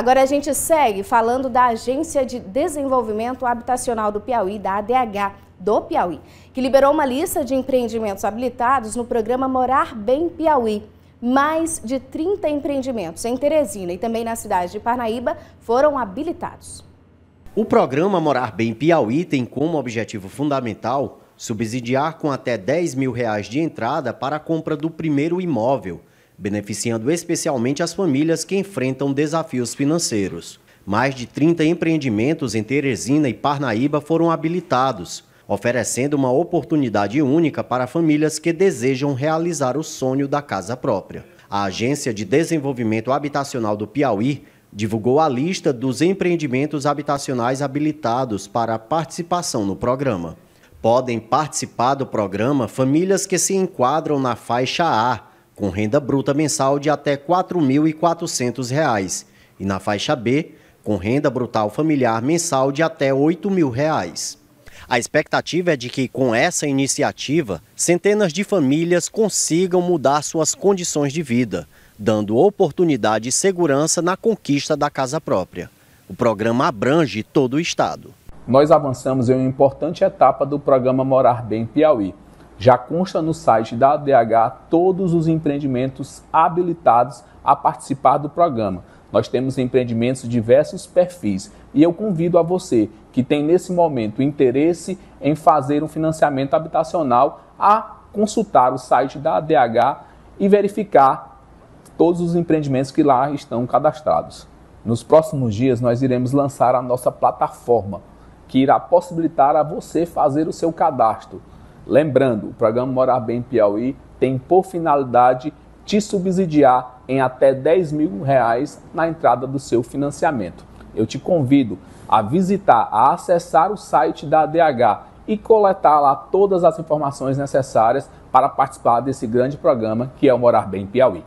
Agora a gente segue falando da Agência de Desenvolvimento Habitacional do Piauí, da ADH do Piauí, que liberou uma lista de empreendimentos habilitados no programa Morar Bem Piauí. Mais de 30 empreendimentos em Teresina e também na cidade de Parnaíba foram habilitados. O programa Morar Bem Piauí tem como objetivo fundamental subsidiar com até 10 mil reais de entrada para a compra do primeiro imóvel – beneficiando especialmente as famílias que enfrentam desafios financeiros. Mais de 30 empreendimentos em Teresina e Parnaíba foram habilitados, oferecendo uma oportunidade única para famílias que desejam realizar o sonho da casa própria. A Agência de Desenvolvimento Habitacional do Piauí divulgou a lista dos empreendimentos habitacionais habilitados para participação no programa. Podem participar do programa famílias que se enquadram na faixa A, com renda bruta mensal de até R$ 4.400 e na faixa B, com renda brutal familiar mensal de até R$ 8.000. A expectativa é de que, com essa iniciativa, centenas de famílias consigam mudar suas condições de vida, dando oportunidade e segurança na conquista da casa própria. O programa abrange todo o estado. Nós avançamos em uma importante etapa do programa Morar Bem Piauí já consta no site da ADH todos os empreendimentos habilitados a participar do programa. Nós temos empreendimentos de diversos perfis e eu convido a você que tem nesse momento interesse em fazer um financiamento habitacional a consultar o site da ADH e verificar todos os empreendimentos que lá estão cadastrados. Nos próximos dias nós iremos lançar a nossa plataforma que irá possibilitar a você fazer o seu cadastro Lembrando, o programa Morar Bem Piauí tem por finalidade te subsidiar em até 10 mil reais na entrada do seu financiamento. Eu te convido a visitar, a acessar o site da ADH e coletar lá todas as informações necessárias para participar desse grande programa que é o Morar Bem Piauí.